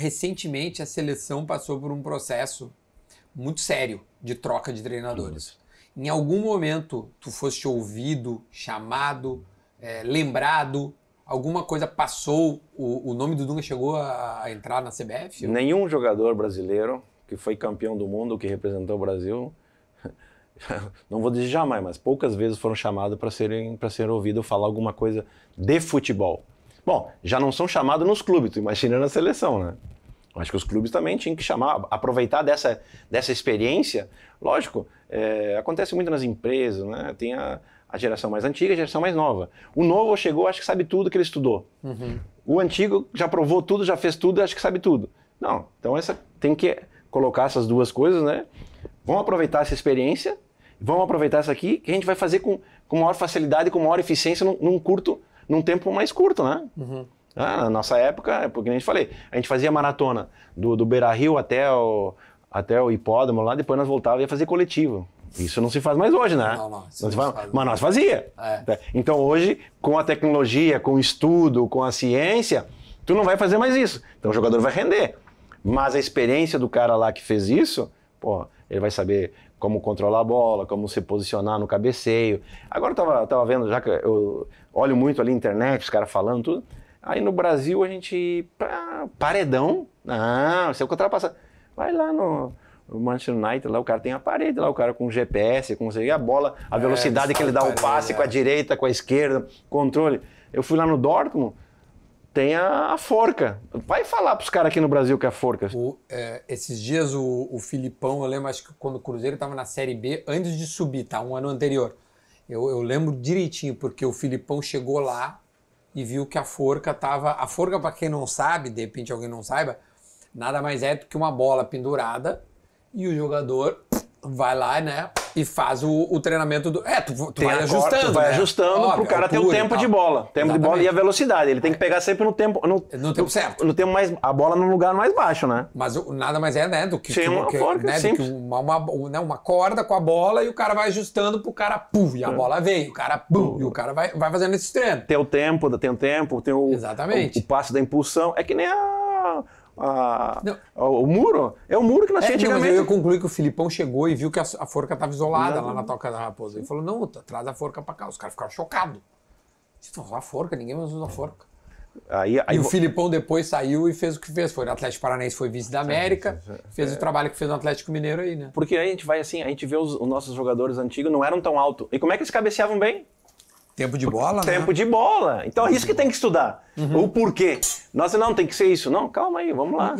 recentemente a seleção passou por um processo muito sério de troca de treinadores. Em algum momento tu foste ouvido, chamado, é, lembrado, alguma coisa passou, o, o nome do Dunga chegou a, a entrar na CBF? Ou? Nenhum jogador brasileiro que foi campeão do mundo, que representou o Brasil, não vou dizer jamais, mas poucas vezes foram chamados para serem para ser ouvido falar alguma coisa de futebol. Bom, já não são chamados nos clubes, tu imagina na seleção, né? Acho que os clubes também tinham que chamar, aproveitar dessa, dessa experiência. Lógico, é, acontece muito nas empresas, né? Tem a, a geração mais antiga e a geração mais nova. O novo chegou, acho que sabe tudo que ele estudou. Uhum. O antigo já provou tudo, já fez tudo, acho que sabe tudo. Não, então essa tem que colocar essas duas coisas, né? Vamos aproveitar essa experiência, vamos aproveitar essa aqui, que a gente vai fazer com, com maior facilidade, com maior eficiência num, num curto, num tempo mais curto, né? Uhum. Ah, na nossa época, é porque nem a gente falei, a gente fazia maratona do, do Beira Rio até o, até o hipódromo lá, depois nós voltávamos e ia fazer coletivo. Isso não se faz mais hoje, né? Não, não. não se faz... Mas nós fazia. É. é. Então hoje, com a tecnologia, com o estudo, com a ciência, tu não vai fazer mais isso. Então o jogador vai render. Mas a experiência do cara lá que fez isso, pô, ele vai saber como controlar a bola, como se posicionar no cabeceio. Agora eu tava, tava vendo, já que eu olho muito ali internet, os caras falando tudo. Aí no Brasil a gente. paredão? Não, ah, você é ultrapassado. Vai lá no, Manchester United, lá o cara tem a parede, lá o cara com GPS, com a bola, a é, velocidade que ele dá o passe é. com a é. direita, com a esquerda, controle. Eu fui lá no Dortmund, tem a, a forca. Vai falar para os caras aqui no Brasil que é a forca. O, é, esses dias o, o Filipão, eu lembro, acho que quando o Cruzeiro estava na Série B, antes de subir, tá? Um ano anterior. Eu, eu lembro direitinho, porque o Filipão chegou lá e viu que a forca tava. A forca, para quem não sabe, de repente alguém não saiba, nada mais é do que uma bola pendurada e o jogador vai lá, né? E faz o, o treinamento do. É, tu, tu tem vai ajustando. tu vai né? ajustando Óbvio, pro cara ter o tempo de bola. Tempo Exatamente. de bola e a velocidade. Ele tem que é. pegar sempre no tempo. No, no tempo no, certo. No tempo mais. A bola no lugar mais baixo, né? Mas nada mais é, né? Do que, Sim, uma, que, forca, né, do que uma, uma, né, uma corda com a bola e o cara vai ajustando pro cara pum, e a é. bola vem O cara pum, e o cara vai, vai fazendo esse treino. Tem o tempo, tem o tempo, tem o. Exatamente. O, o passo da impulsão. É que nem a a, a, o muro. É o muro que nós é, tínhamos Não, mas eu concluí que o Filipão chegou e viu que a, a forca estava isolada não. lá na toca da raposa. Ele falou, não, tá traz a forca para cá. Os caras ficaram chocados. Vocês usar forca, ninguém mais usa forca. Aí, aí, e o Filipão depois saiu e fez o que fez. Foi no Atlético Paranaense, foi vice da América, é, fez o é. trabalho que fez no Atlético Mineiro aí, né? Porque aí a gente vai assim, a gente vê os, os nossos jogadores antigos não eram tão altos. E como é que eles cabeceavam bem? Tempo de bola, né? Tempo né? de bola. Então é isso que tem que estudar. Uhum. O porquê. Nossa, não, tem que ser isso. Não, calma aí, vamos lá. Eu